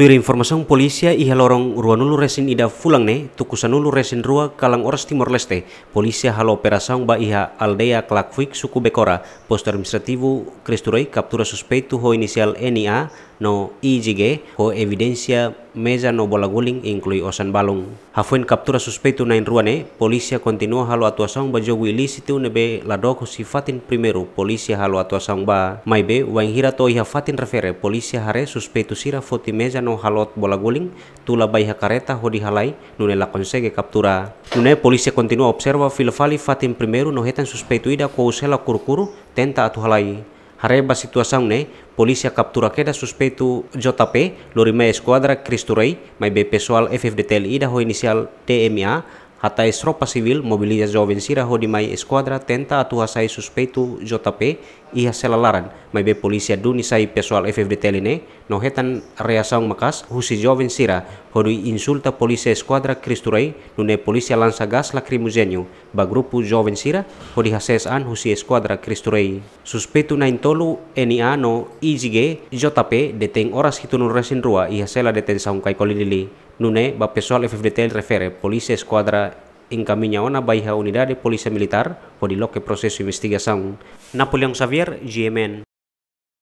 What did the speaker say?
Tuira informasiun polisia iha lorong ruanulu resin ida fulang ne tukusanulu resin rua kalang oras timor leste. Polisia halo operasaun ba iha aldea Klakvik suku Bekora, poster administrativo Cristuroi kaptura suspek ho inisial NIA no ijige ho evidencia meja no bola guling inclui osan balung. Hafuen kaptura suspeitu na ruane, polisia halu halo saung ba jogo situ nebe ladoko sifatin fatin polisia polisia halo saung ba. Maibe wanghira to iha fatin refere polisia hare suspeitu sira foti meja no halot bola guling tula bai hakareta ho dihalai nune lakon sege kaptura. Nune polisia kontinua observa filofali fatin primeru no hetan suspeitu ida ko usela kurkuru tenta Hare Hareba situação ne polizia a capturat da suspeito JP, lori mai esquadra Cristo Rei, mai be pessoal FFDTLI da rua inicial TMA, hata Sivil civil joven vencida hodi mai esquadra tenta atua sai suspeitu JP ia selalaran mai be polisia duni sai pessoal FFD line no hetan reação makas husi joven sira hodi insulta polisia esquadra Kristurei nune polisia lansa gas lacrimogênio ba grupu joven sira hodi hases an husi esquadra Kristurei suspeitu nain tolu eni ano IGG JP deteng oras hitunun resin rua ia sela saung kai kolilili Nune ba pessoal FFDT refere Polícia Esquadra encaminha ona bairra unidade Polícia Militar por que processo de investigação. Napoleão Xavier, GMN